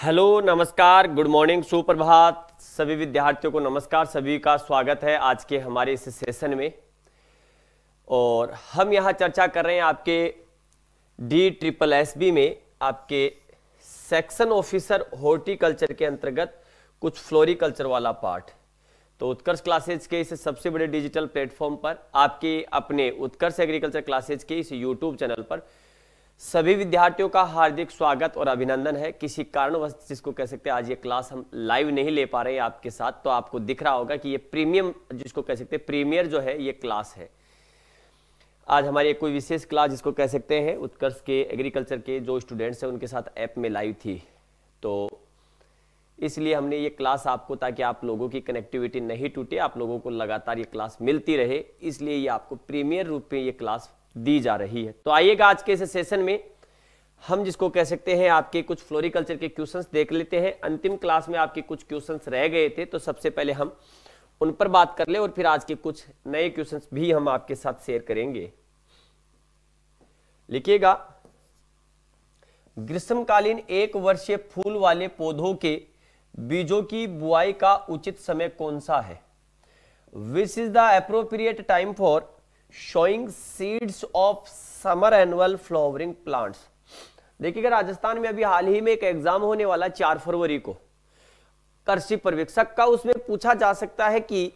Hello नमस्कार good morning सुप्रभात सभी विद्यार्थियों को नमस्कार सभी का स्वागत है आज के हमारे इस सेशन में और हम यहाँ चर्चा कर रहे हैं आपके डी ट्रिपल एस बी में आपके सेक्शन ऑफिसर हॉर्टिकल्चर के अंतर्गत कुछ फ्लोरिकल्चर वाला पार्ट तो उत्कर्ष क्लासेज के इस सबसे बड़े डिजिटल प्लेटफॉर्म पर आपके अपने उत्कर्ष एग्रीकल्चर क्लासेज के इस यूट्यूब चैनल पर सभी विद्यार्थियों का हार्दिक स्वागत और अभिनंदन है किसी कारणवश जिसको कह सकते हैं आज ये क्लास हम लाइव नहीं ले पा रहे हैं आपके साथ तो आपको दिख रहा होगा कि ये प्रीमियम जिसको कह सकते हैं प्रीमियर जो है ये क्लास है आज हमारी कोई विशेष क्लास जिसको कह सकते हैं उत्कर्ष के एग्रीकल्चर के जो स्टूडेंट्स हैं उनके साथ ऐप में लाइव थी तो इसलिए हमने ये क्लास आपको ताकि आप लोगों की कनेक्टिविटी नहीं टूटे आप लोगों को लगातार ये क्लास मिलती रहे इसलिए ये आपको प्रीमियर रूप में ये क्लास दी जा रही है तो आइएगा आज के इस सेशन में हम जिसको कह सकते हैं आपके कुछ फ्लोरिकल्चर के क्वेश्चंस देख लेते हैं अंतिम क्लास में आपके कुछ क्वेश्चंस रह गए थे तो सबसे पहले हम उन पर बात कर ले और फिर आज के कुछ नए क्वेश्चंस भी हम आपके साथ शेयर करेंगे लिखिएगा ग्रीष्मकालीन एक वर्षीय फूल वाले पौधों के बीजों की बुआई का उचित समय कौन सा है which is the appropriate time for showing seeds of summer annual flowering plants देखिएगा राजस्थान में अभी हाल ही में एक एग्जाम होने वाला चार फरवरी को कृषि पर्यवेक्षक का उसमें पूछा जा सकता है कि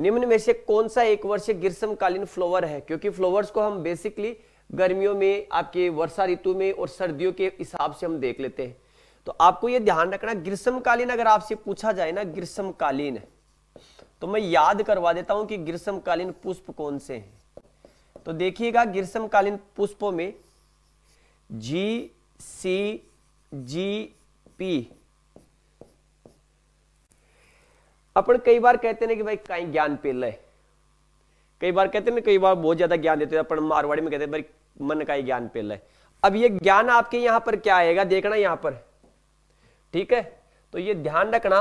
निम्न में से कौन सा एक वर्षीय ग्रीष्मकालीन फ्लोवर है क्योंकि फ्लोवर्स को हम बेसिकली गर्मियों में आपके वर्षा ऋतु में और सर्दियों के हिसाब से हम देख लेते हैं तो आपको यह ध्यान रखना ग्रीष्मकालीन अगर आपसे पूछा जाए ना ग्रीष्मकालीन तो मैं याद करवा देता हूं कि ग्रीष्मकालीन पुष्प कौन से हैं तो देखिएगा ग्रीष्मकालीन पुष्पों में जी सी जी पी अपन कई बार कहते हैं कि भाई कहीं ज्ञान पे लय कई बार कहते हैं कई बार बहुत ज्यादा ज्ञान देते हैं अपन मारवाड़ी में कहते हैं भाई मन का ही ज्ञान पे लय अब ये ज्ञान आपके यहां पर क्या आएगा देखना यहां पर ठीक है तो ये ध्यान रखना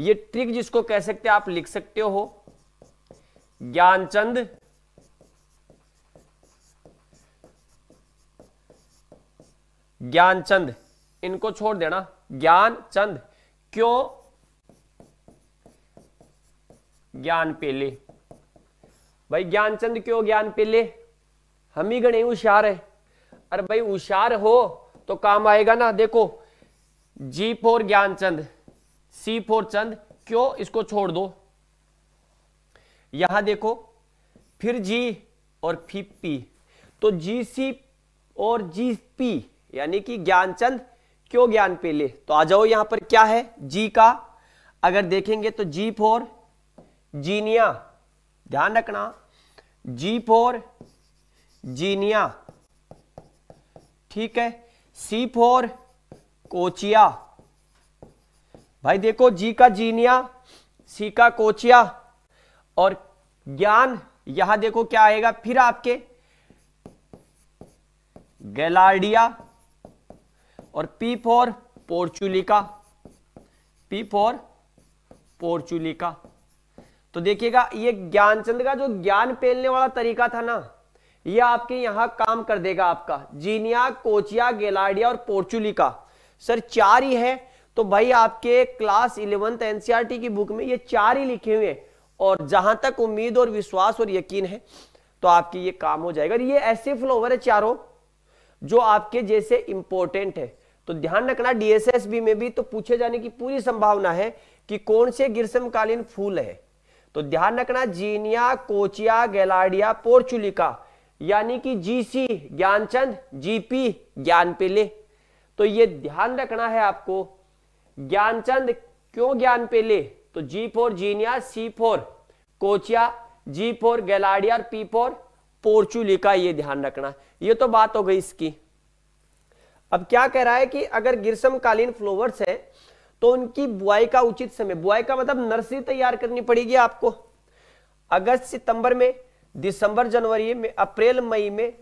ये ट्रिक जिसको कह सकते आप लिख सकते हो ज्ञानचंद ज्ञानचंद इनको छोड़ देना ज्ञानचंद क्यों ज्ञान पेले भाई ज्ञानचंद क्यों ज्ञान पेले हम ही गणे होशियार है अरे भाई होशियार हो तो काम आएगा ना देखो G for Gyanchand C for Chand क्यों इसको छोड़ दो यहां देखो फिर जी और फिर पी तो जी सी और जी पी यानी कि ज्ञानचंद क्यों ज्ञान ले तो आ जाओ यहां पर क्या है जी का अगर देखेंगे तो जी फोर जीनिया ध्यान रखना जी फोर जीनिया ठीक है सी फोर कोचिया भाई देखो जी का जीनिया सी का कोचिया और ज्ञान यहां देखो क्या आएगा फिर आपके गैलार्डिया और P for portulaca P for portulaca तो देखिएगा ये ज्ञानचंद का जो ज्ञान पेलने वाला तरीका था ना ये आपके यहां काम कर देगा आपका जीनिया कोचिया गेलाडिया और पोर्चुलिका सर चार ही है तो भाई आपके क्लास इलेवेंथ एनसीआरटी की बुक में ये चार ही लिखे हुए हैं और जहां तक उम्मीद और विश्वास और यकीन है तो आपकी ये काम हो जाएगा ये ऐसे फ्लोवर है चारों जो आपके जैसे इंपॉर्टेंट है तो ध्यान रखना डीएसएसबी में भी तो पूछे जाने की पूरी संभावना है कि कौन से ग्रीष्मकालीन फूल है तो ध्यान रखना जीनिया कोचिया गैलाडिया पोर्चुलिका यानी कि जीसी ज्ञानचंद जीपी ज्ञान पेले तो ये ध्यान रखना है आपको ज्ञानचंद क्यों ज्ञान पेले तो जी फोर जीनिया सी फोर कोचिया जी फोर गैलाडिया और पी फोर पोर्चुलिका ये ध्यान रखना ये तो बात हो गई इसकी अब क्या कह रहा है कि अगर गिरसमकालीन फ्लोवर्स है तो उनकी बुआई का उचित समय बुआई का मतलब नर्सरी तैयार करनी पड़ेगी आपको अगस्त सितंबर में दिसंबर जनवरी में अप्रैल मई में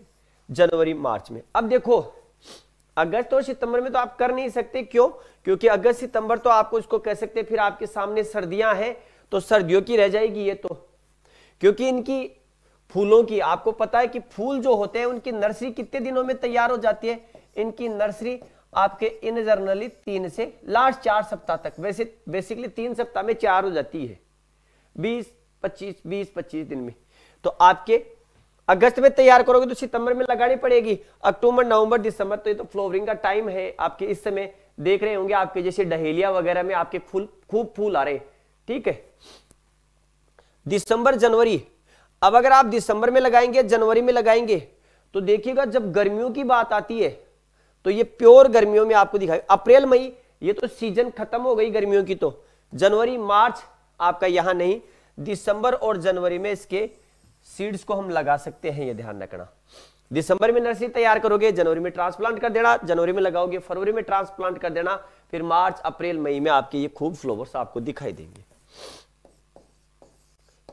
जनवरी मार्च में अब देखो अगस्त और सितंबर में तो आप कर नहीं सकते क्यों क्योंकि अगस्त सितंबर तो आपको इसको कह सकते फिर आपके सामने सर्दियां हैं तो सर्दियों की रह जाएगी ये तो क्योंकि इनकी फूलों की आपको पता है कि फूल जो होते हैं उनकी नर्सरी कितने दिनों में तैयार हो जाती है इनकी नर्सरी आपके इन जर्नली तीन से लास्ट चार सप्ताह तक वैसे बेसिकली तीन सप्ताह में चार हो जाती है बीस पच्चीस बीस पच्चीस दिन में तो आपके अगस्त में तैयार करोगे तो सितंबर में लगानी पड़ेगी अक्टूबर नवंबर दिसंबर तो ये तो फ्लोवरिंग का टाइम है आपके इस समय देख रहे होंगे आपके जैसे डहेलिया वगैरह में आपके फूल खूब फूल आ रहे ठीक है दिसंबर जनवरी अब अगर आप दिसंबर में लगाएंगे जनवरी में लगाएंगे तो देखिएगा जब गर्मियों की बात आती है तो ये प्योर गर्मियों में आपको दिखाई अप्रैल मई ये तो सीजन खत्म हो गई गर्मियों की तो जनवरी मार्च आपका यहां नहीं दिसंबर और जनवरी में इसके सीड्स को हम लगा सकते हैं ये ध्यान रखना दिसंबर में नर्सरी तैयार करोगे जनवरी में ट्रांसप्लांट कर देना जनवरी में लगाओगे फरवरी में ट्रांसप्लांट कर देना फिर मार्च अप्रैल मई में आपके ये खूब फ्लोवर्स आपको दिखाई देंगे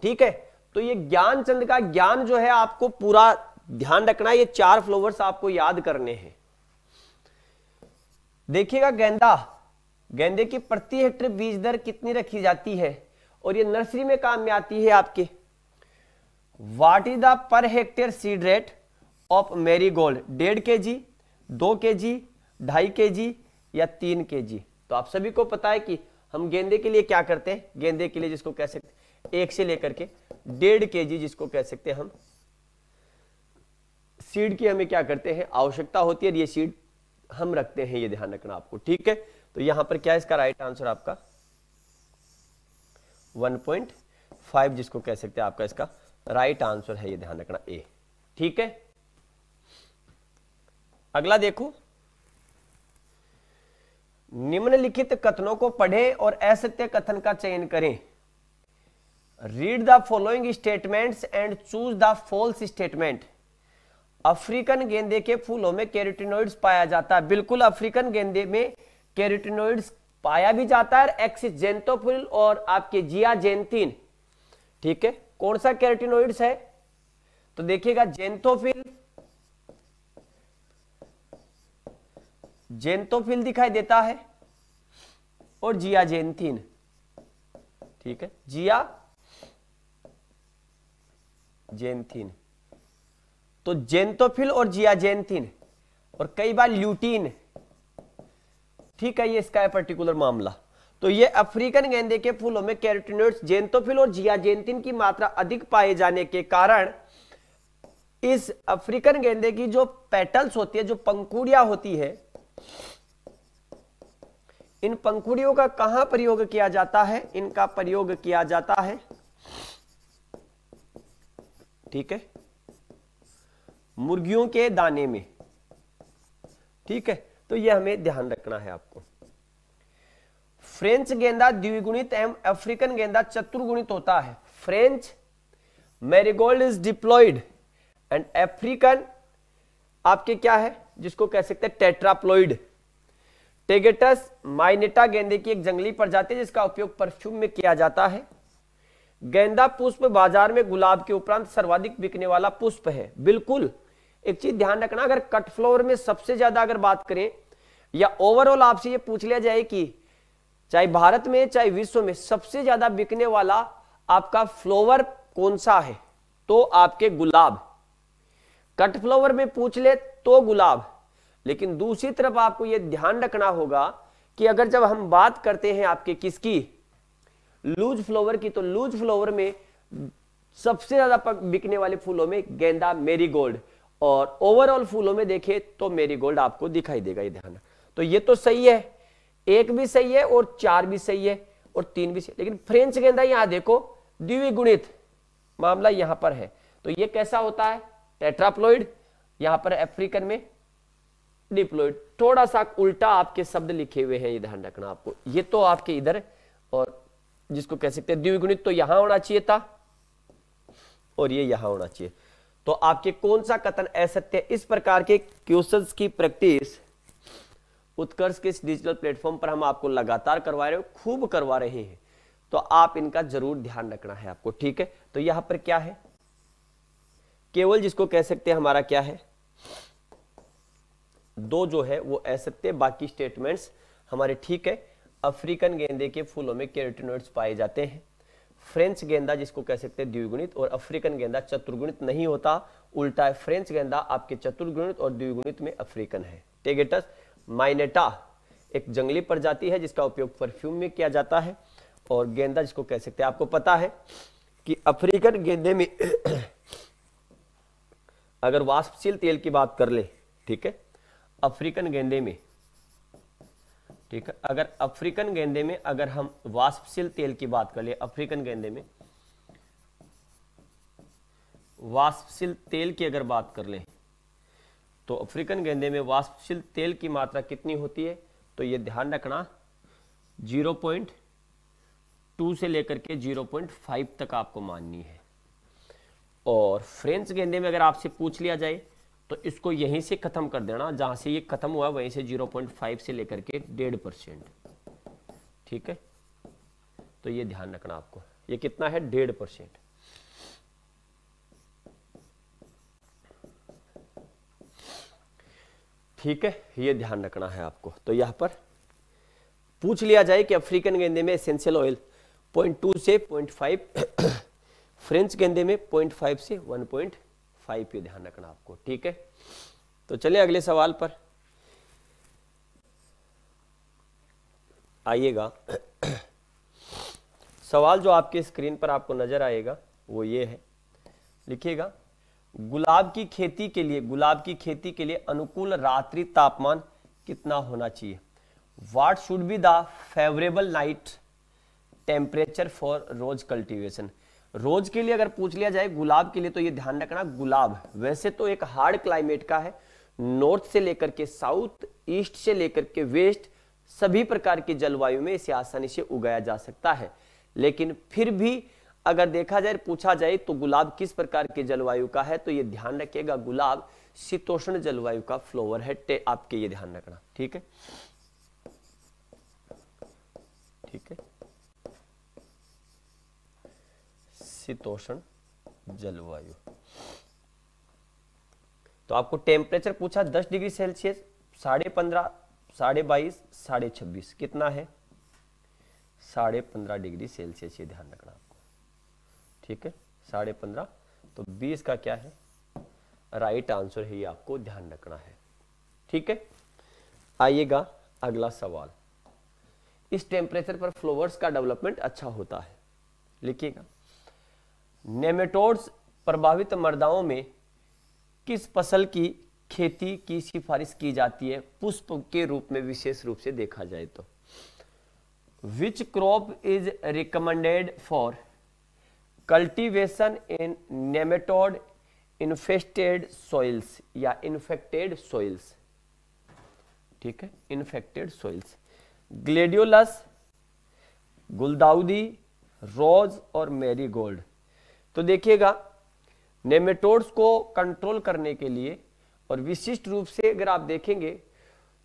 ठीक है तो ये ज्ञान चंद का ज्ञान जो है आपको पूरा ध्यान रखना ये चार फ्लोवर्स आपको याद करने हैं देखिएगा गेंदा गेंदे की प्रति हेक्टेयर बीज दर कितनी रखी जाती है और ये नर्सरी में काम में आती है आपके what is the per hectare seed rate of मेरी गोल्ड डेढ़ के जी दो के जी ढाई के जी या तीन के जी तो आप सभी को पता है कि हम गेंदे के लिए क्या करते हैं गेंदे के लिए जिसको कह सकते एक से लेकर के डेढ़ के जी जिसको कह सकते हैं हम सीड की हमें क्या करते हैं आवश्यकता होती है ये सीड हम रखते हैं ये ध्यान रखना आपको ठीक है तो यहां पर क्या इसका राइट आंसर आपका 1.5 जिसको कह सकते हैं आपका इसका राइट आंसर है ये ध्यान रखना ए ठीक है अगला देखो निम्नलिखित कथनों को पढ़ें और असत्य कथन का चयन करें read the following statements and choose the false statement African गेंदे के फूलों में कैरोटिनोइड्स पाया जाता है बिल्कुल अफ्रीकन गेंदे में कैरेटिनोइड्स पाया भी जाता है एक्सिस जेंतोफिल और आपके जिया जेंथिन ठीक है कौन सा कैरेटिनोइड्स है तो देखिएगा जेंथोफिल जेंथोफिल दिखाई देता है और जिया जेंथिन ठीक है जिया जेंथिन तो जेंतोफिल और जियाजेंथिन और कई बार ल्यूटीन ठीक है ये इसका पर्टिकुलर मामला तो ये अफ्रीकन गेंदे के फूलों में कैरोटिनोइड्स जेंतोफिल और जियाजेंथिन की मात्रा अधिक पाए जाने के कारण इस अफ्रीकन गेंदे की जो पेटल्स होती है जो पंखुड़िया होती है इन पंखुड़ियों का कहां प्रयोग किया जाता है इनका प्रयोग किया जाता है ठीक है मुर्गियों के दाने में ठीक है तो यह हमें ध्यान रखना है आपको फ्रेंच गेंदा द्विगुणित एवं अफ्रीकन गेंदा चतुर्गुणित होता है French marigold is diploid and African आपके क्या है जिसको कह सकते हैं टेट्राप्लॉइड टेगेटस माइनेटा गेंदे की एक जंगली प्रजाति जिसका उपयोग परफ्यूम में किया जाता है गेंदा पुष्प बाजार में गुलाब के उपरांत सर्वाधिक बिकने वाला पुष्प है बिल्कुल एक चीज ध्यान रखना अगर कट फ्लोर में सबसे ज्यादा अगर बात करें या ओवरऑल आपसे ये पूछ लिया जाए कि चाहे भारत में चाहे विश्व में सबसे ज्यादा बिकने वाला आपका फ्लोवर कौन सा है तो आपके गुलाब कट फ्लोवर में पूछ ले तो गुलाब लेकिन दूसरी तरफ आपको यह ध्यान रखना होगा कि अगर जब हम बात करते हैं आपके किसकी लूज फ्लोवर की तो लूज फ्लोवर में सबसे ज्यादा बिकने वाले फूलों में गेंदा मेरीगोल्ड और ओवरऑल फूलों में देखें तो मेरी गोल्ड आपको दिखाई देगा ये ध्यान तो ये तो सही है एक भी सही है और चार भी सही है और तीन भी सही लेकिन फ्रेंच गेंदा यहां देखो द्विगुणित मामला यहां पर है तो ये कैसा होता है टेट्राप्लोइड यहां पर अफ्रीकन में डिप्लोइड थोड़ा सा उल्टा आपके शब्द लिखे हुए हैं ये ध्यान रखना आपको ये तो आपके इधर और जिसको कह सकते हैं द्विगुणित तो यहां होना चाहिए था और ये यहां होना चाहिए तो आपके कौन सा कथन असत्य इस प्रकार के क्वेश्चंस की प्रैक्टिस उत्कर्ष के डिजिटल प्लेटफॉर्म पर हम आपको लगातार करवा रहे हो खूब करवा रहे हैं तो आप इनका जरूर ध्यान रखना है आपको ठीक है तो यहां पर क्या है केवल जिसको कह सकते हैं हमारा क्या है दो जो है वो असत्य बाकी स्टेटमेंट्स हमारे ठीक है अफ्रीकन गेंदे के फूलों में कैरेटिनोइड्स पाए जाते हैं फ्रेंच गेंदा जिसको कह सकते हैं द्विगुणित और अफ्रीकन गेंदा चतुर्गुणित नहीं होता उल्टा है फ्रेंच गेंदा आपके चतुर्गुणित और द्विगुणित में अफ्रीकन है टेगेटस माइनेटा एक जंगली प्रजाति है जिसका उपयोग परफ्यूम में किया जाता है और गेंदा जिसको कह सकते हैं आपको पता है कि अफ्रीकन गेंदे में अगर वाष्पशील तेल की बात कर ले ठीक है अफ्रीकन गेंदे में ठीक है अगर अफ्रीकन गेंदे में अगर हम वाष्पशील तेल की बात कर ले अफ्रीकन गेंदे में वाष्पशील तेल की अगर बात कर ले तो अफ्रीकन गेंदे में वाष्पशील तेल की मात्रा कितनी होती है तो ये ध्यान रखना 0.2 से लेकर के 0.5 तक आपको माननी है और फ्रेंच गेंदे में अगर आपसे पूछ लिया जाए तो इसको यहीं से ख़त्म कर देना जहां से ये ख़त्म हुआ वहीं से 0.5 से लेकर के डेढ़ परसेंट ठीक है तो ये ध्यान रखना आपको ये कितना है डेढ़ परसेंट ठीक है ये ध्यान रखना है आपको तो यहां पर पूछ लिया जाए कि अफ्रीकन गेंदे में एसेंशियल ऑयल 0.2 से 0.5 फ्रेंच गेंदे में 0.5 से 1. फाइव पे ध्यान रखना आपको ठीक है तो चले अगले सवाल पर आइएगा सवाल जो आपके स्क्रीन पर आपको नजर आएगा वो ये है लिखिएगा गुलाब की खेती के लिए गुलाब की खेती के लिए अनुकूल रात्रि तापमान कितना होना चाहिए what should be the favourable night temperature for rose cultivation rose के लिए अगर पूछ लिया जाए गुलाब के लिए तो ये ध्यान रखना गुलाब वैसे तो एक हार्ड क्लाइमेट का है नॉर्थ से लेकर के साउथ ईस्ट से लेकर के वेस्ट सभी प्रकार की जलवायु में इसे आसानी से उगाया जा सकता है लेकिन फिर भी अगर देखा जाए पूछा जाए तो गुलाब किस प्रकार के जलवायु का है तो ये ध्यान रखिएगा गुलाब शीतोष्ण जलवायु का फ्लोवर है टे आपके ये ध्यान रखना ठीक है ठीक है शीतोषण जलवायु तो आपको टेम्परेचर पूछा 10 डिग्री सेल्सियस साढ़े पंद्रह साढ़े बाईस साढ़े छब्बीस कितना है साढ़े पंद्रह डिग्री सेल्सियस ये ध्यान रखना आपको ठीक है साढ़े पंद्रह तो बीस का क्या है राइट आंसर ही आपको ध्यान रखना है ठीक है आइएगा अगला सवाल इस टेम्परेचर पर फ्लोवर्स का डेवलपमेंट अच्छा होता है लिखिएगा नेमेटोड्स प्रभावित मर्दाओं में किस फसल की खेती की सिफारिश की जाती है पुष्प के रूप में विशेष रूप से देखा जाए तो which crop is recommended for cultivation in nematode infested soils या इन्फेक्टेड सॉइल्स ठीक है इन्फेक्टेड सॉइल्स ग्लेडियोलस गुलदाउदी रोज और गोल्ड तो देखिएगा नेमेटोड्स को कंट्रोल करने के लिए और विशिष्ट रूप से अगर आप देखेंगे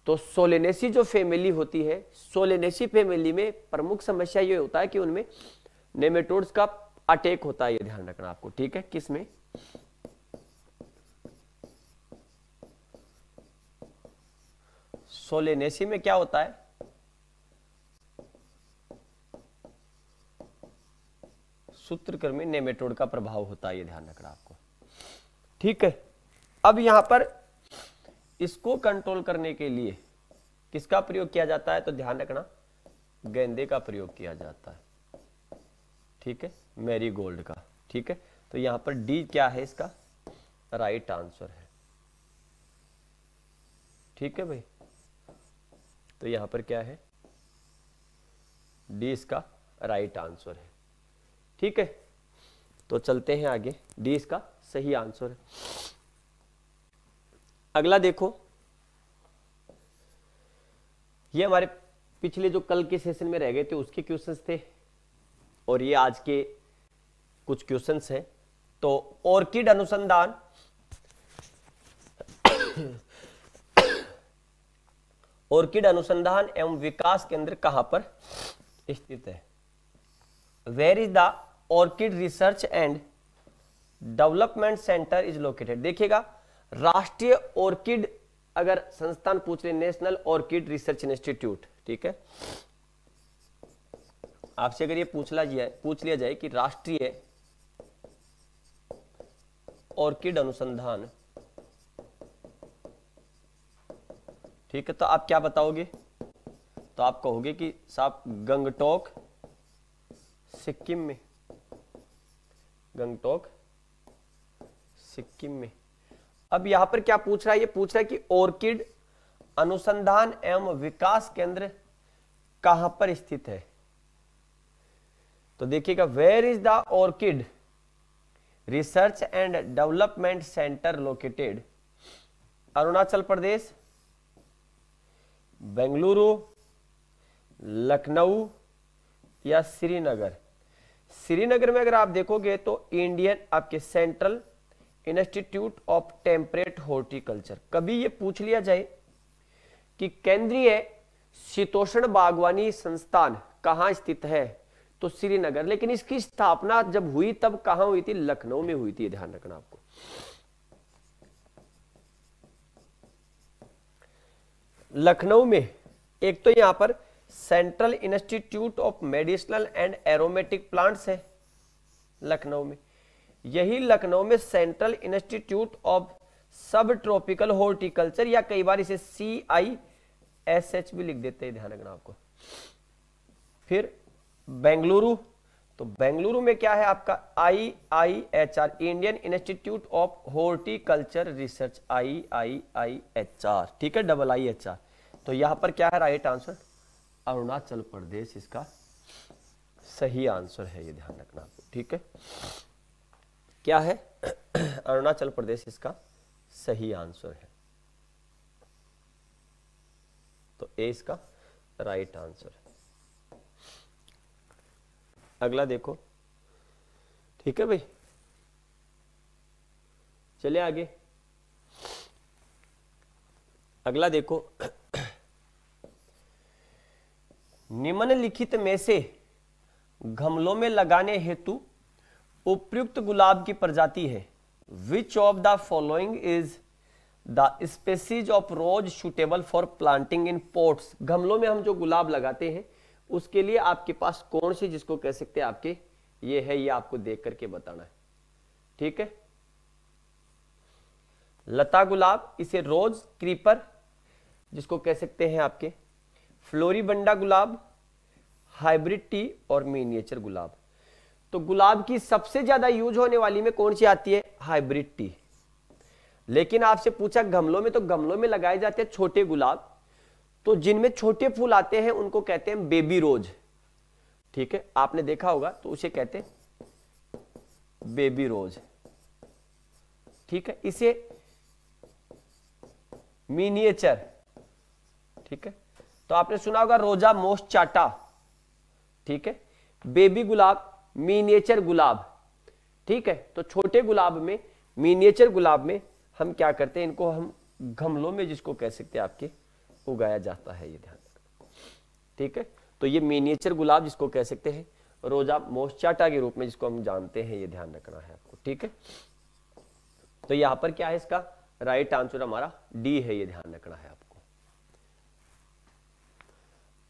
तो सोलेनेसी जो फैमिली होती है सोलेनेसी फैमिली में प्रमुख समस्या ये होता है कि उनमें नेमेटोड्स का अटैक होता है ये ध्यान रखना आपको ठीक है किस में सोलेनेसी में क्या होता है सूत्र में नेमेटोड का प्रभाव होता है ये ध्यान रखना आपको ठीक है अब यहां पर इसको कंट्रोल करने के लिए किसका प्रयोग किया जाता है तो ध्यान रखना गेंदे का प्रयोग किया जाता है ठीक है मैरी गोल्ड का ठीक है तो यहां पर डी क्या है इसका राइट आंसर है ठीक है भाई तो यहां पर क्या है डी इसका राइट आंसर है ठीक है तो चलते हैं आगे डी इसका सही आंसर है अगला देखो ये हमारे पिछले जो कल के सेशन में रह गए थे उसके क्वेश्चंस थे और ये आज के कुछ क्वेश्चंस हैं तो ऑर्किड अनुसंधान ऑर्किड अनुसंधान एवं विकास केंद्र कहां पर स्थित है where is the orchid research and development centre is located देखिएगा राष्ट्रीय ऑर्किड अगर संस्थान पूछ ले नेशनल ऑर्किड रिसर्च इंस्टीट्यूट ठीक है आपसे अगर ये पूछ लिया जाए पूछ लिया जाए कि राष्ट्रीय ऑर्किड अनुसंधान ठीक है तो आप क्या बताओगे तो आप कहोगे कि साहब गंगटोक सिक्किम में गंगटोक सिक्किम में अब यहां पर क्या पूछ रहा है ये पूछ रहा है कि ऑर्किड अनुसंधान एवं विकास केंद्र कहां पर स्थित है तो देखिएगा where is the orchid research and development centre located Arunachal Pradesh Bengaluru Lucknow या श्रीनगर श्रीनगर में अगर आप देखोगे तो इंडियन आपके central institute of temperate horticulture कभी ये पूछ लिया जाए कि केंद्रीय शीतोषण बागवानी संस्थान कहां स्थित है तो श्रीनगर लेकिन इसकी स्थापना जब हुई तब कहा हुई थी लखनऊ में हुई थी ध्यान रखना आपको लखनऊ में एक तो यहां पर central institute of medicinal and aromatic plants है लखनऊ में यही लखनऊ में central institute of sub tropical horticulture या कई बार इसे सी आई एस एच भी लिख देते हैं ध्यान रखना आपको फिर बेंगलुरु तो बेंगलुरु में क्या है आपका I I H R Indian institute of horticulture research I I I H R ठीक है डबल आई एच आर तो यहां पर क्या है राइट आंसर अरुणाचल प्रदेश इसका सही आंसर है ये ध्यान रखना आपको ठीक है क्या है अरुणाचल प्रदेश इसका सही आंसर है तो ए इसका राइट आंसर है अगला देखो ठीक है भाई चले आगे अगला देखो निम्नलिखित में से गमलों में लगाने हेतु उपयुक्त गुलाब की प्रजाति है which of the following is the species of rose suitable for planting in pots गमलों में हम जो गुलाब लगाते हैं उसके लिए आपके पास कौन सी जिसको कह सकते हैं आपके ये है ये आपको देख करके बताना है ठीक है लता गुलाब इसे रोज क्रीपर जिसको कह सकते हैं आपके फ्लोरीबंडा गुलाब हाइब्रिड टी और मीनिएचर गुलाब तो गुलाब की सबसे ज्यादा यूज होने वाली में कौन सी आती है हाइब्रिड टी लेकिन आपसे पूछा गमलों में तो गमलों में लगाए जाते हैं छोटे गुलाब तो जिनमें छोटे फूल आते हैं उनको कहते हैं बेबी रोज ठीक है आपने देखा होगा तो उसे कहते हैं बेबी रोज ठीक है इसे मीनिएचर ठीक है तो आपने सुना होगा रोजा मोस्ट चाटा ठीक है बेबी गुलाब मीनिएचर गुलाब ठीक है तो छोटे गुलाब में मीनिएचर गुलाब में हम क्या करते हैं इनको हम गमलों में जिसको कह सकते हैं आपके उगाया जाता है ये ध्यान ठीक है तो ये मीनिएचर गुलाब जिसको कह सकते हैं रोजा मोस्टाटा के रूप में जिसको हम जानते हैं ये ध्यान रखना है आपको ठीक है तो यहां पर क्या है इसका राइट आंसर हमारा डी है ये ध्यान रखना है आपको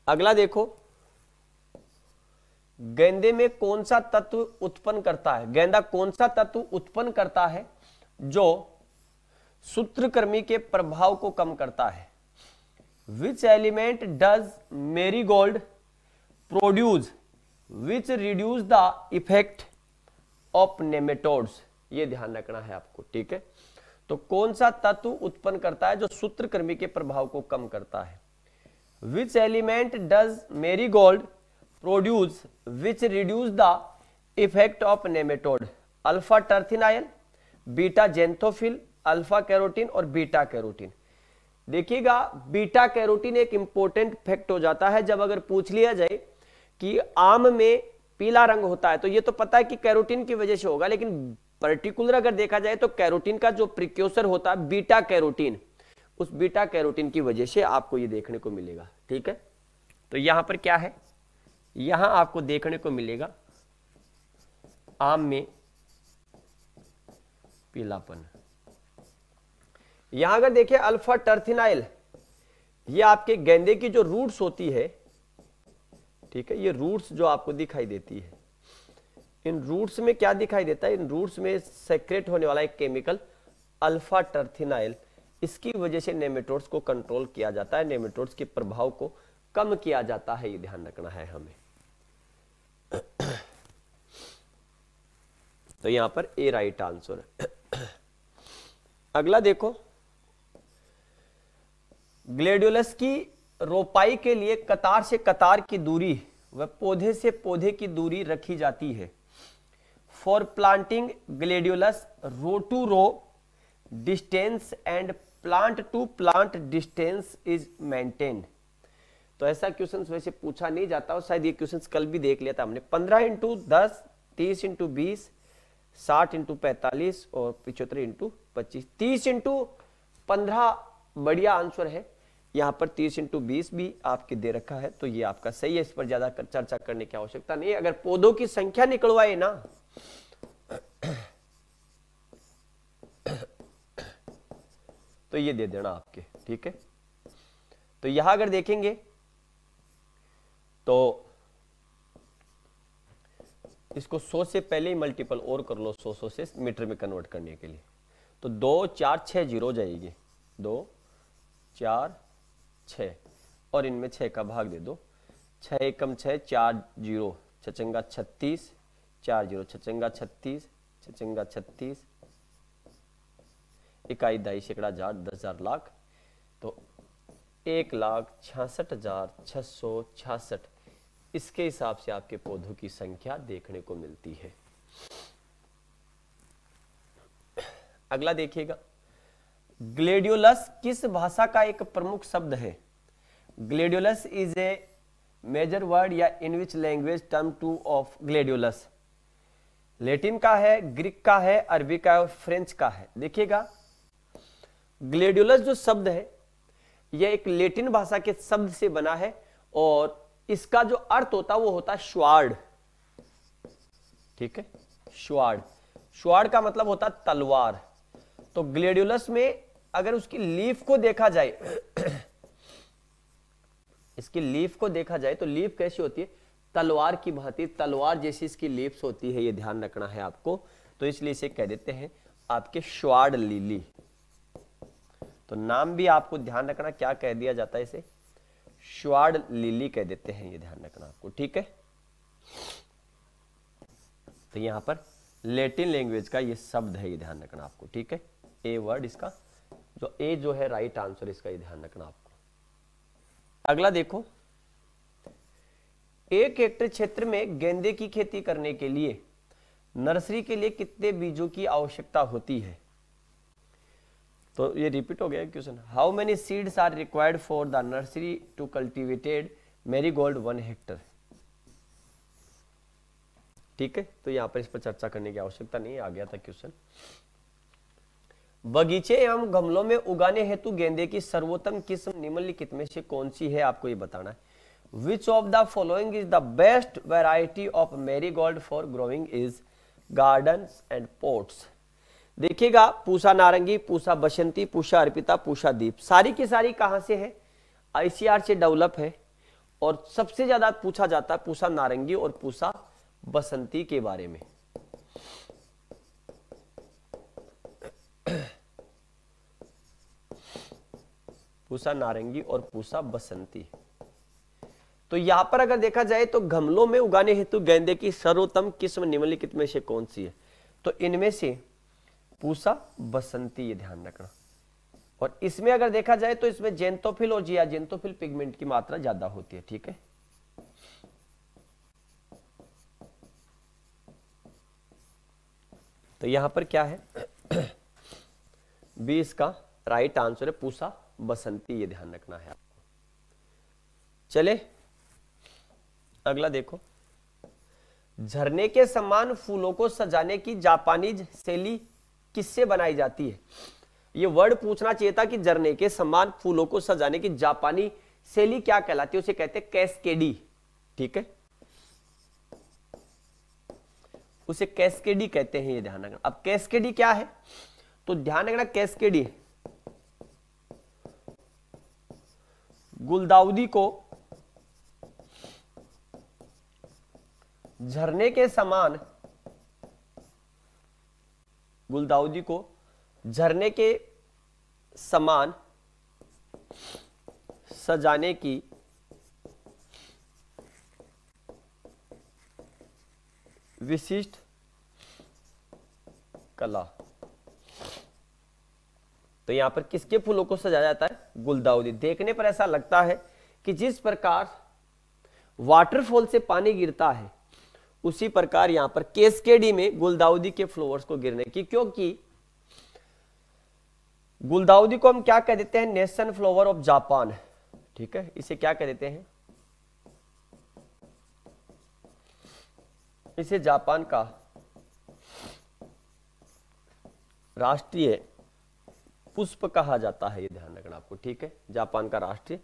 अगला देखो गेंदे में कौन सा तत्व उत्पन्न करता है गेंदा कौन सा तत्व उत्पन्न करता है जो सूत्रकर्मी के प्रभाव को कम करता है which element does marigold produce which reduce the effect of nematodes ये ध्यान रखना है आपको ठीक है तो कौन सा तत्व उत्पन्न करता है जो सूत्रकर्मी के प्रभाव को कम करता है which does marigold produce which reduce the effect of nematode alpha terthienyl beta xanthophyll alpha carotene और बीटा कैरोटीन देखिएगा बीटा कैरोटीन एक इंपॉर्टेंट फैक्ट हो जाता है जब अगर पूछ लिया जाए कि आम में पीला रंग होता है तो ये तो पता है कि कैरोटीन की वजह से होगा लेकिन पर्टिकुलर अगर देखा जाए तो कैरोटीन का जो प्रिक्योसर होता है बीटा कैरोटीन उस बीटा कैरोटीन की वजह से आपको ये देखने को मिलेगा ठीक है तो यहां पर क्या है यहां आपको देखने को मिलेगा आम में पीलापन यहां अगर देखिए अल्फा टर्थिनाइल ये आपके गेंदे की जो रूट्स होती है ठीक है ये रूट्स जो आपको दिखाई देती है इन रूट्स में क्या दिखाई देता है इन रूट्स में सेक्रेट होने वाला एक केमिकल अल्फा टर्थिनाइल इसकी वजह से नेमेटोड्स को कंट्रोल किया जाता है नेमेटोड्स के प्रभाव को कम किया जाता है ये ध्यान रखना है हमें तो यहां पर ए राइट आंसर अगला देखो ग्लेडियोलस की रोपाई के लिए कतार से कतार की दूरी व पौधे से पौधे की दूरी रखी जाती है for planting gladiolus row to row distance and plant to plant distance is maintained तो ऐसा क्वेश्चन वैसे पूछा नहीं जाता और शायद ये क्वेश्चन कल भी देख लिया था हमने पंद्रह इंटू दस तीस इंटू बीस साठ इंटू पैंतालीस और पिछहत्तर इंटू पच्चीस तीस इंटू पंद्रह बढ़िया आंसर है यहां पर तीस इंटू बीस भी आपके दे रखा है तो ये आपका सही है इस पर ज्यादा चर्चा करने की आवश्यकता नहीं अगर पौधों की संख्या निकलवाए ना तो ये दे देना आपके ठीक है तो यहां अगर देखेंगे तो इसको सौ से पहले ही मल्टीपल और कर लो सौ सौ से मीटर में कन्वर्ट करने के लिए तो दो चार छह जीरो जाएगी दो चार छ और इनमें छह का भाग दे दो छह एकम छ चार जीरो छचंगा छत्तीस चार जीरो छचंगा छत्तीस छचंगा छत्तीस इकाई दहाई सैकड़ा हजार दस हजार लाख तो एक लाख छियासठ हजार छह सौ छियासठ इसके हिसाब से आपके पौधों की संख्या देखने को मिलती है अगला देखिएगा ग्लेडियोलस किस भाषा का एक प्रमुख शब्द है gladiolus is a major word या in which language term to of gladiolus Latin का है ग्रीक का है अरबी का है और फ्रेंच का है देखिएगा ग्लेडुलस जो शब्द है यह एक लेटिन भाषा के शब्द से बना है और इसका जो अर्थ होता है वो होता है श्वाड ठीक है श्वाड श्वाड़ का मतलब होता तलवार तो ग्लेडुलस में अगर उसकी लीफ को देखा जाए इसकी लीफ को देखा जाए तो लीफ कैसी होती है तलवार की भांति तलवार जैसी इसकी लीव्स होती है ये ध्यान रखना है आपको तो इसलिए इसे कह देते हैं आपके श्वार्ड लीली तो नाम भी आपको ध्यान रखना क्या कह दिया जाता है इसे श्वाड लिली कह देते हैं ये ध्यान रखना आपको ठीक है तो यहां पर लेटिन लैंग्वेज का ये शब्द है ये ध्यान रखना आपको ठीक है ए वर्ड इसका जो ए जो है राइट आंसर इसका ये ध्यान रखना आपको अगला देखो एक हेक्टर क्षेत्र में गेंदे की खेती करने के लिए नर्सरी के लिए कितने बीजों की आवश्यकता होती है तो ये रिपीट हो गया question how many seeds are required for the nursery to cultivated marigold one hectare ठीक है तो यहां पर इस पर चर्चा करने की आवश्यकता नहीं आ गया था क्वेश्चन बगीचे एवं गमलों में उगाने हेतु गेंदे की सर्वोत्तम किस्म निम्नलिखित में से कौन सी है आपको ये बताना है which of the following is the best variety of मेरी marigold for growing is garden and pots देखिएगा पूषा नारंगी पूषा बसंती पूषा अर्पिता पूषा दीप सारी की सारी कहाँ से है आईसीआर से डेवलप है और सबसे ज्यादा पूछा जाता है पूषा नारंगी और पूषा बसंती के बारे में पूसा नारंगी और पूसा बसंती तो यहां पर अगर देखा जाए तो गमलों में उगाने हेतु गेंदे की सर्वोत्तम किस्म निम्नलिखित में से कौन सी है तो इनमें से पूसा बसंती ये ध्यान रखना और इसमें अगर देखा जाए तो इसमें जेंतोफिल और जिया जेंतोफिल पिगमेंट की मात्रा ज्यादा होती है ठीक है तो यहां पर क्या है बी इसका राइट आंसर है पूसा बसंती ये ध्यान रखना है आपको चले अगला देखो झरने के समान फूलों को सजाने की जापानीज शैली किससे बनाई जाती है ये वर्ड पूछना चाहिए था कि जरने के समान फूलों को सजाने की जापानी शैली क्या कहलाती है उसे कहते हैं कैसकेडी ठीक है उसे कैसकेडी कहते हैं ये ध्यान रखना अब कैसकेडी क्या है तो ध्यान रखना कैसकेडी गुलदाउदी को झरने के समान गुलदाउदी को झरने के समान सजाने की विशिष्ट कला तो यहां पर किसके फूलों को सजाया जाता है गुलदाउदी देखने पर ऐसा लगता है कि जिस प्रकार वाटरफॉल से पानी गिरता है उसी प्रकार यहां पर केसकेडी में गुलदाउदी के फ्लोवर्स को गिरने की क्योंकि गुलदाउदी को हम क्या कह देते हैं नेशन फ्लोवर ऑफ जापान ठीक है इसे क्या कह देते हैं इसे जापान का राष्ट्रीय पुष्प कहा जाता है ये ध्यान रखना आपको ठीक है जापान का राष्ट्रीय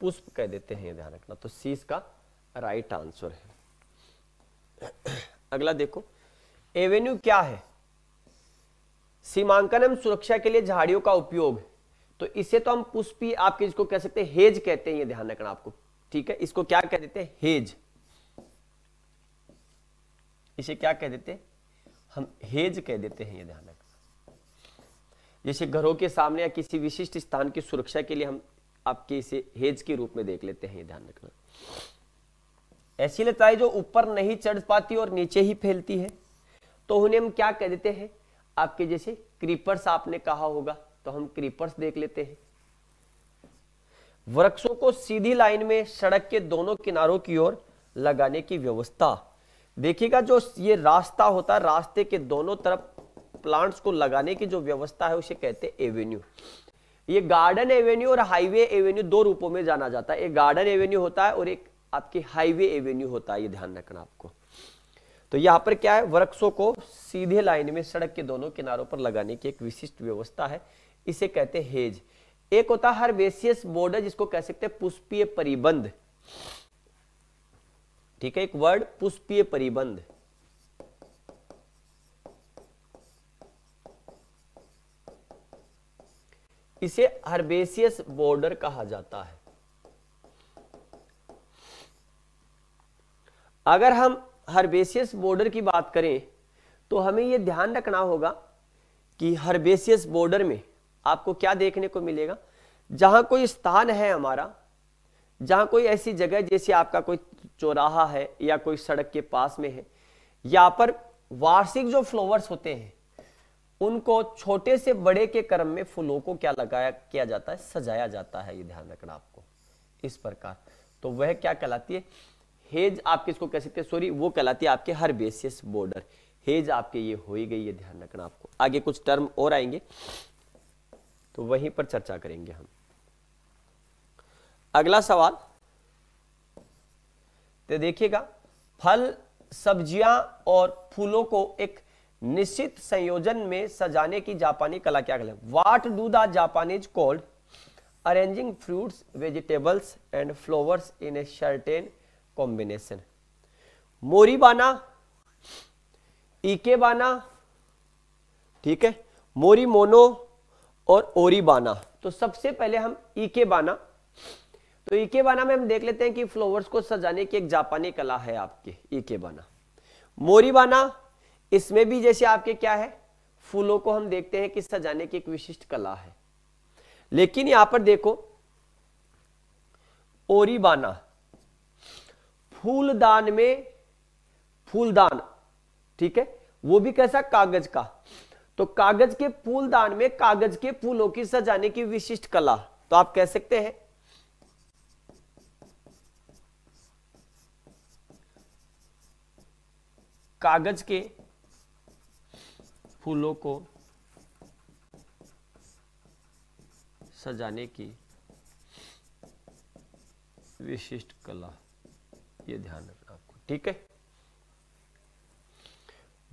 पुष्प कह देते हैं ये ध्यान रखना तो सी इसका राइट आंसर है अगला देखो एवेन्यू क्या है सीमांकन एवं सुरक्षा के लिए झाड़ियों का उपयोग तो इसे तो हम पुष्पी आपके जिसको कह सकते हैं हेज कहते हैं ये ध्यान रखना आपको ठीक है इसको क्या कह देते हैं हेज इसे क्या कह देते हम हेज कह देते हैं ये ध्यान रखना जैसे घरों के सामने या किसी विशिष्ट स्थान की सुरक्षा के लिए हम आपके इसे हेज के रूप में देख लेते हैं ये ध्यान रखना ऐसी लताएं जो ऊपर नहीं चढ़ पाती और नीचे ही फैलती है तो उन्हें हम क्या कह देते हैं आपके जैसे क्रीपर्स आपने कहा होगा तो हम क्रीपर्स देख लेते हैं वृक्षों को सीधी लाइन में सड़क के दोनों किनारों की ओर लगाने की व्यवस्था देखिएगा जो ये रास्ता होता है रास्ते के दोनों तरफ प्लांट्स को लगाने की जो व्यवस्था है उसे कहते हैं एवेन्यू ये गार्डन एवेन्यू और हाईवे एवेन्यू दो रूपों में जाना जाता है एक गार्डन एवेन्यू होता है और एक आपके हाईवे एवेन्यू होता है ये ध्यान रखना आपको तो यहाँ पर क्या है वृक्षों को सीधे लाइन में सड़क के दोनों किनारों पर लगाने की एक विशिष्ट व्यवस्था है इसे कहते हैं हेज एक होता है हर्बेसियस बॉर्डर जिसको कह सकते हैं पुष्पीय परिबंध ठीक है एक वर्ड पुष्पीय परिबंध इसे हर्बेसियस बॉर्डर कहा जाता है अगर हम हर्बेसियस बॉर्डर की बात करें तो हमें यह ध्यान रखना होगा कि हर्बेसियस बॉर्डर में आपको क्या देखने को मिलेगा जहां कोई स्थान है हमारा जहां कोई ऐसी जगह जैसे आपका कोई चौराहा है या कोई सड़क के पास में है या पर वार्षिक जो फ्लावर्स होते हैं उनको छोटे से बड़े के क्रम में फूलों को क्या लगाया किया जाता है सजाया जाता है ये ध्यान रखना आपको इस प्रकार तो वह क्या कहलाती है हेज आप किसको कह सकते हैं सॉरी वो कहलाती है आपके हर बेसिस बॉर्डर हेज आपके ये हो ही गई है ध्यान रखना आपको आगे कुछ टर्म और आएंगे तो वहीं पर चर्चा करेंगे हम अगला सवाल तो देखिएगा फल सब्जियां और फूलों को एक निश्चित संयोजन में सजाने की जापानी कला क्या है what do the Japanese called arranging fruits vegetables and flowers in a certain combination moribana ikebana ठीक है मोरी मोनो और बाना तो सबसे पहले हम इकेबाना तो बाना में हम देख लेते हैं कि फ्लोवर्स को सजाने की एक जापानी कला है आपके मोरी मोरीबाना इसमें भी जैसे आपके क्या है फूलों को हम देखते हैं कि सजाने की एक विशिष्ट कला है लेकिन यहां पर देखो ओरीबाना फूलदान में फूलदान ठीक है वो भी कैसा कागज का तो कागज के फूलदान में कागज के फूलों की सजाने की विशिष्ट कला तो आप कह सकते हैं कागज के फूलों को सजाने की विशिष्ट कला ये ध्यान रखना आपको ठीक है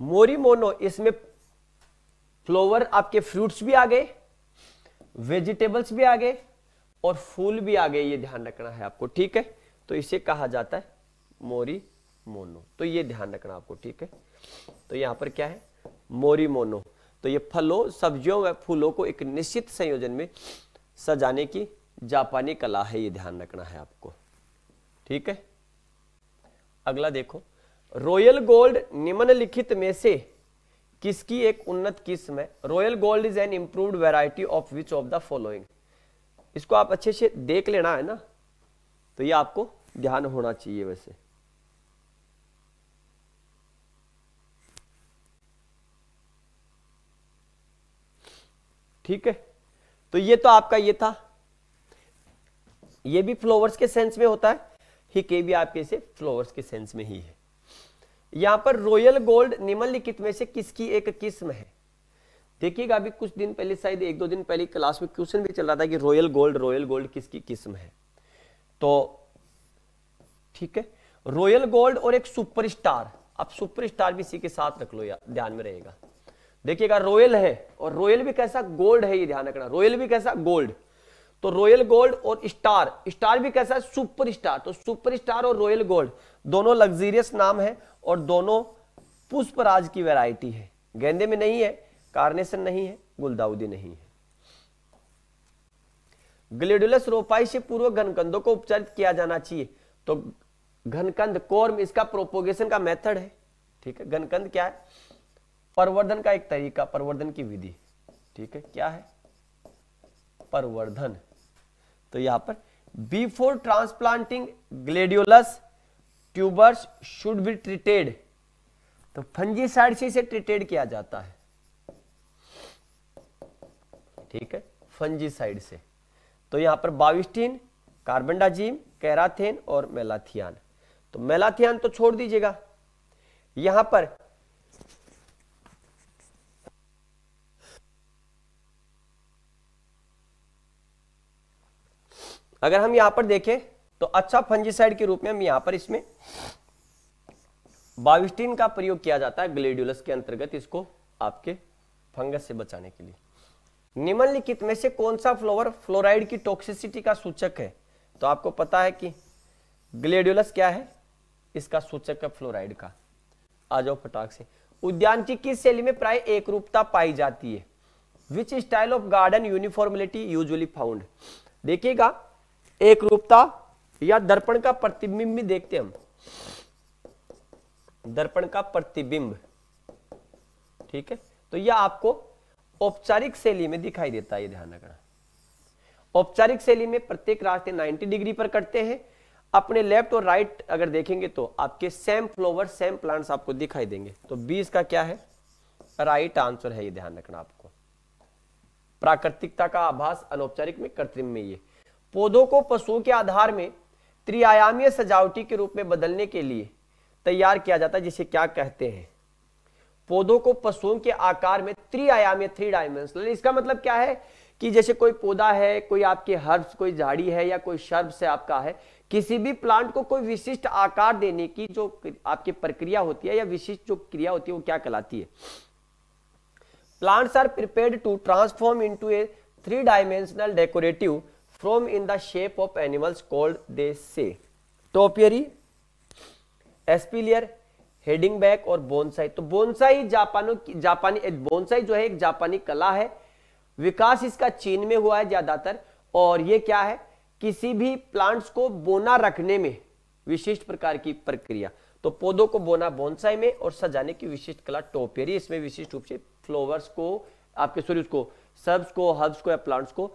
मोरीमोनो इसमें फ्लोवर आपके फ्रूट्स भी आ गए वेजिटेबल्स भी आ गए और फूल भी आ गए ये ध्यान रखना है आपको ठीक है तो इसे कहा जाता है मोरी मोनो तो ये ध्यान रखना आपको ठीक है तो यहां पर क्या है मोरी मोनो तो ये फलों सब्जियों व फूलों को एक निश्चित संयोजन में सजाने की जापानी कला है ये ध्यान रखना है आपको ठीक है अगला देखो रॉयल गोल्ड निम्नलिखित में से किसकी एक उन्नत किस्म है royal gold is an improve variety of which of the following इसको आप अच्छे से देख लेना है ना तो ये आपको ध्यान होना चाहिए वैसे ठीक है तो ये तो आपका ये था ये भी फ्लोवर्स के सेंस में होता है ही के भी आपके से फ्लोवर्स के सेंस में ही है यहां पर रॉयल गोल्ड निम्नलिखित में से किसकी एक किस्म है देखिएगा अभी कुछ दिन पहले शायद एक दो दिन पहले क्लास में क्वेश्चन भी चल रहा था कि रॉयल गोल्ड रॉयल गोल्ड किसकी किस्म है तो ठीक है रॉयल गोल्ड और एक सुपरस्टार आप सुपरस्टार भी इसी के साथ रख लो ध्यान में रहेगा देखिएगा रॉयल है और रॉयल भी कैसा गोल्ड है ये ध्यान रखना रॉयल भी कैसा गोल्ड तो रॉयल गोल्ड और स्टार स्टार भी कैसा है सुपर स्टार तो सुपर स्टार और रॉयल गोल्ड दोनों लग्जीरियस नाम है और दोनों पुष्पराज की वैरायटी है गेंदे में नहीं है कार्नेशन नहीं है गुलदाउदी नहीं है ग्लेडुलस रोपाई से पूर्व घनकंदों को उपचारित किया जाना चाहिए तो घनकंद कोर्म इसका प्रोपोगेशन का मेथड है ठीक है घनकंद क्या है परवर्धन का एक तरीका परवर्धन की विधि ठीक है क्या है परवर्धन तो यहां पर before transplanting gladiolus tubers should be treated तो फंजी साइड से इसे ट्रीटेड किया जाता है ठीक है फंजी साइड से तो यहां पर बाविस्टीन कार्बनडाजीम कैराथेन और मेलाथियान तो मेलाथियान तो छोड़ दीजिएगा यहां पर अगर हम यहां पर देखें तो अच्छा फंजीसाइड के रूप में हम यहां पर इसमें बाविस्टीन का प्रयोग किया जाता है ग्लेडुलस के अंतर्गत इसको आपके फंगस से बचाने के लिए निम्नलिखित में से कौन सा फ्लोवर फ्लोराइड की टॉक्सिसिटी का सूचक है तो आपको पता है कि ग्लेडुलस क्या है इसका सूचक है फ्लोराइड का आ जाओ फटाक से उद्यान की किस शैली में प्राय एक रूपता पाई जाती है which style of garden uniformity usually found देखिएगा एक रूपता या दर्पण का प्रतिबिंब भी देखते हम दर्पण का प्रतिबिंब ठीक है तो यह आपको औपचारिक शैली में दिखाई देता है ध्यान रखना औपचारिक शैली में प्रत्येक रास्ते 90 डिग्री पर कटते हैं अपने लेफ्ट और राइट अगर देखेंगे तो आपके सेम फ्लोवर सेम प्लांट्स आपको दिखाई देंगे तो 20 का क्या है राइट आंसर है ये ध्यान रखना आपको प्राकृतिकता का आभास अनौपचारिक में कृत्रिम में ये पौधों को पशुओं के आधार में त्रिआयामीय सजावटी के रूप में बदलने के लिए तैयार किया जाता है जिसे क्या कहते हैं पौधों को पशुओं के आकार में त्रिआयामीय थ्री डायमेंशनल इसका मतलब क्या है कि जैसे कोई पौधा है कोई आपके हर्ब्स कोई झाड़ी है या कोई शर्ब्स है आपका है किसी भी प्लांट को कोई विशिष्ट आकार देने की जो आपकी प्रक्रिया होती है या विशिष्ट जो क्रिया होती है वो क्या कहलाती है plants are prepared to transform into a three dimensional decorative from in the shape of animals called they say topiary espalier heading back और बोनसाई तो बोनसाई जापानों की जापानी बोनसाई जो है एक जापानी कला है विकास इसका चीन में हुआ है ज्यादातर और ये क्या है किसी भी प्लांट्स को बोना रखने में विशिष्ट प्रकार की प्रक्रिया तो पौधों को बोना बोनसाई में और सजाने की विशिष्ट कला टोपेरी इसमें विशिष्ट रूप से फ्लोवर्स को आपके सॉरी उसको सब्स को हर्ब्स को या प्लांट्स को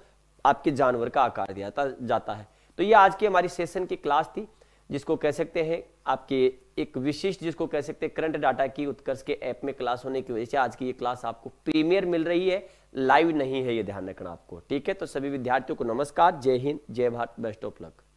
आपके जानवर का आकार दिया जाता है तो ये आज की हमारी सेशन की क्लास थी जिसको कह सकते हैं आपके एक विशिष्ट जिसको कह सकते हैं करंट डाटा की उत्कर्ष के ऐप में क्लास होने की वजह से आज की ये क्लास आपको प्रीमियर मिल रही है लाइव नहीं है ये ध्यान रखना आपको ठीक है तो सभी विद्यार्थियों को नमस्कार जय हिंद जय भारत बेस्ट ऑफ लक